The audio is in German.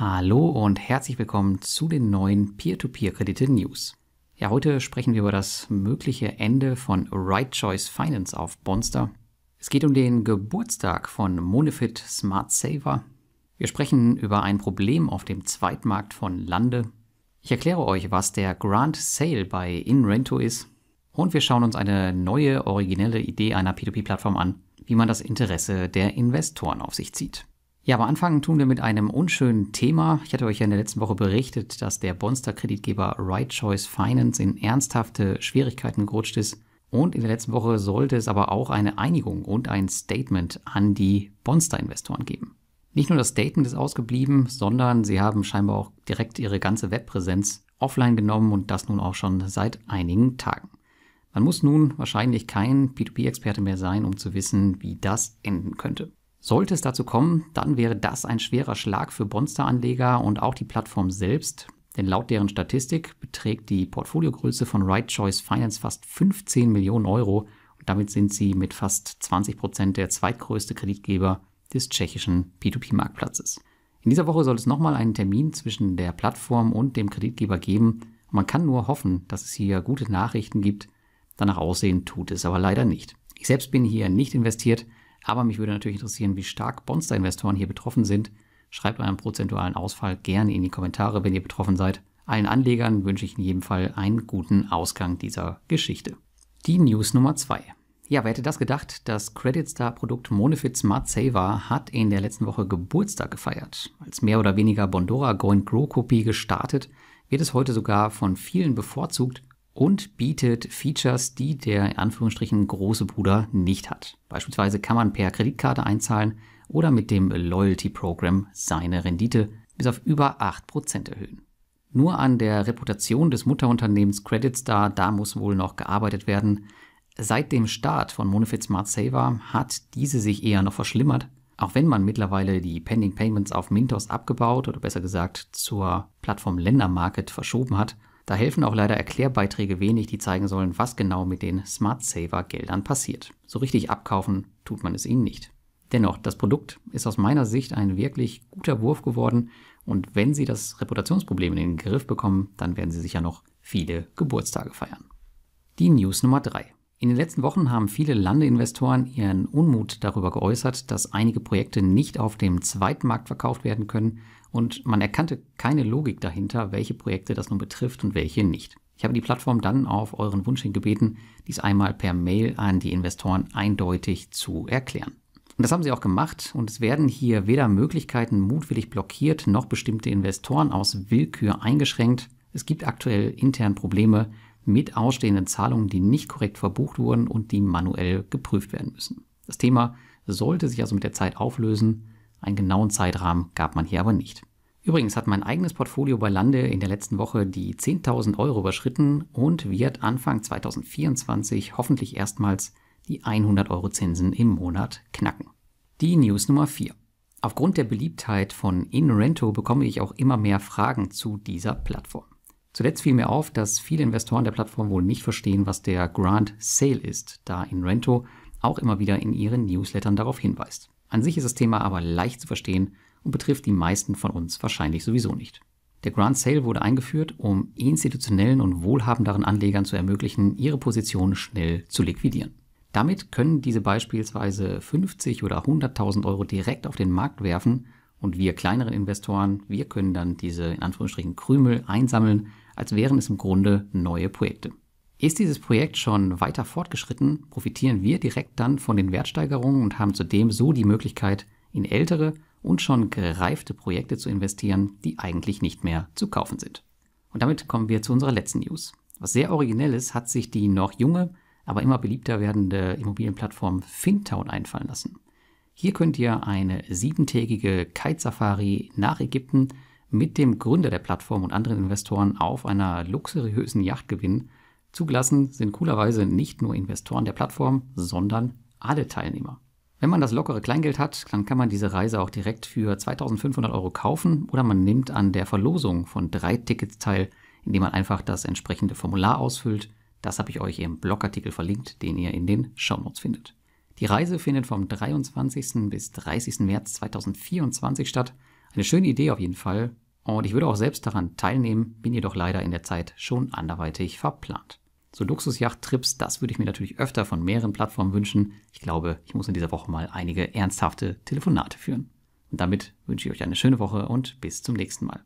Hallo und herzlich willkommen zu den neuen Peer-to-Peer-Kredite-News. Ja, heute sprechen wir über das mögliche Ende von Right Choice Finance auf Bonster. Es geht um den Geburtstag von Monifit Smart Saver. Wir sprechen über ein Problem auf dem Zweitmarkt von Lande. Ich erkläre euch, was der Grand Sale bei InRento ist. Und wir schauen uns eine neue, originelle Idee einer P2P-Plattform an, wie man das Interesse der Investoren auf sich zieht. Ja, aber anfangen tun wir mit einem unschönen Thema. Ich hatte euch ja in der letzten Woche berichtet, dass der Bonster Kreditgeber Right Choice Finance in ernsthafte Schwierigkeiten gerutscht ist. Und in der letzten Woche sollte es aber auch eine Einigung und ein Statement an die Bonster-Investoren geben. Nicht nur das Statement ist ausgeblieben, sondern sie haben scheinbar auch direkt ihre ganze Webpräsenz offline genommen und das nun auch schon seit einigen Tagen. Man muss nun wahrscheinlich kein P2P-Experte mehr sein, um zu wissen, wie das enden könnte. Sollte es dazu kommen, dann wäre das ein schwerer Schlag für Bonster-Anleger und auch die Plattform selbst, denn laut deren Statistik beträgt die Portfoliogröße von Right Choice Finance fast 15 Millionen Euro und damit sind sie mit fast 20 Prozent der zweitgrößte Kreditgeber des tschechischen P2P-Marktplatzes. In dieser Woche soll es nochmal einen Termin zwischen der Plattform und dem Kreditgeber geben. Man kann nur hoffen, dass es hier gute Nachrichten gibt. Danach aussehen tut es aber leider nicht. Ich selbst bin hier nicht investiert, aber mich würde natürlich interessieren, wie stark Bonster-Investoren hier betroffen sind. Schreibt euren prozentualen Ausfall gerne in die Kommentare, wenn ihr betroffen seid. Allen Anlegern wünsche ich in jedem Fall einen guten Ausgang dieser Geschichte. Die News Nummer 2. Ja, wer hätte das gedacht? Das Credit Star Produkt Monefit Smart Saver hat in der letzten Woche Geburtstag gefeiert. Als mehr oder weniger Bondora Going Grow Kopie gestartet, wird es heute sogar von vielen bevorzugt und bietet Features, die der in Anführungsstrichen große Bruder nicht hat. Beispielsweise kann man per Kreditkarte einzahlen oder mit dem Loyalty Program seine Rendite bis auf über 8% erhöhen. Nur an der Reputation des Mutterunternehmens Credit Star, da muss wohl noch gearbeitet werden. Seit dem Start von Monofit Smart Saver hat diese sich eher noch verschlimmert. Auch wenn man mittlerweile die Pending Payments auf Mintos abgebaut oder besser gesagt zur Plattform Ländermarket verschoben hat da helfen auch leider Erklärbeiträge wenig, die zeigen sollen, was genau mit den Smart Saver Geldern passiert. So richtig abkaufen tut man es ihnen nicht. Dennoch, das Produkt ist aus meiner Sicht ein wirklich guter Wurf geworden und wenn Sie das Reputationsproblem in den Griff bekommen, dann werden Sie sicher noch viele Geburtstage feiern. Die News Nummer 3. In den letzten Wochen haben viele Landeinvestoren ihren Unmut darüber geäußert, dass einige Projekte nicht auf dem zweiten Markt verkauft werden können und man erkannte keine Logik dahinter, welche Projekte das nun betrifft und welche nicht. Ich habe die Plattform dann auf euren Wunsch hin gebeten, dies einmal per Mail an die Investoren eindeutig zu erklären. Und das haben sie auch gemacht und es werden hier weder Möglichkeiten mutwillig blockiert noch bestimmte Investoren aus Willkür eingeschränkt. Es gibt aktuell intern Probleme, mit ausstehenden Zahlungen, die nicht korrekt verbucht wurden und die manuell geprüft werden müssen. Das Thema sollte sich also mit der Zeit auflösen. Einen genauen Zeitrahmen gab man hier aber nicht. Übrigens hat mein eigenes Portfolio bei Lande in der letzten Woche die 10.000 Euro überschritten und wird Anfang 2024 hoffentlich erstmals die 100 Euro Zinsen im Monat knacken. Die News Nummer 4. Aufgrund der Beliebtheit von InRento bekomme ich auch immer mehr Fragen zu dieser Plattform. Zuletzt fiel mir auf, dass viele Investoren der Plattform wohl nicht verstehen, was der Grand Sale ist, da Inrento auch immer wieder in ihren Newslettern darauf hinweist. An sich ist das Thema aber leicht zu verstehen und betrifft die meisten von uns wahrscheinlich sowieso nicht. Der Grand Sale wurde eingeführt, um institutionellen und wohlhabenderen Anlegern zu ermöglichen, ihre Position schnell zu liquidieren. Damit können diese beispielsweise 50 oder 100.000 Euro direkt auf den Markt werfen und wir kleineren Investoren, wir können dann diese in Anführungsstrichen Krümel einsammeln als wären es im Grunde neue Projekte. Ist dieses Projekt schon weiter fortgeschritten, profitieren wir direkt dann von den Wertsteigerungen und haben zudem so die Möglichkeit, in ältere und schon gereifte Projekte zu investieren, die eigentlich nicht mehr zu kaufen sind. Und damit kommen wir zu unserer letzten News. Was sehr originell ist, hat sich die noch junge, aber immer beliebter werdende Immobilienplattform Fintown einfallen lassen. Hier könnt ihr eine siebentägige Kite-Safari nach Ägypten mit dem Gründer der Plattform und anderen Investoren auf einer luxuriösen Yacht gewinnen. Zugelassen sind coolerweise nicht nur Investoren der Plattform, sondern alle Teilnehmer. Wenn man das lockere Kleingeld hat, dann kann man diese Reise auch direkt für 2500 Euro kaufen oder man nimmt an der Verlosung von drei Tickets teil, indem man einfach das entsprechende Formular ausfüllt. Das habe ich euch im Blogartikel verlinkt, den ihr in den Shownotes findet. Die Reise findet vom 23. bis 30. März 2024 statt. Eine schöne Idee auf jeden Fall. Und ich würde auch selbst daran teilnehmen, bin jedoch leider in der Zeit schon anderweitig verplant. So Luxusjacht-Trips, das würde ich mir natürlich öfter von mehreren Plattformen wünschen. Ich glaube, ich muss in dieser Woche mal einige ernsthafte Telefonate führen. Und damit wünsche ich euch eine schöne Woche und bis zum nächsten Mal.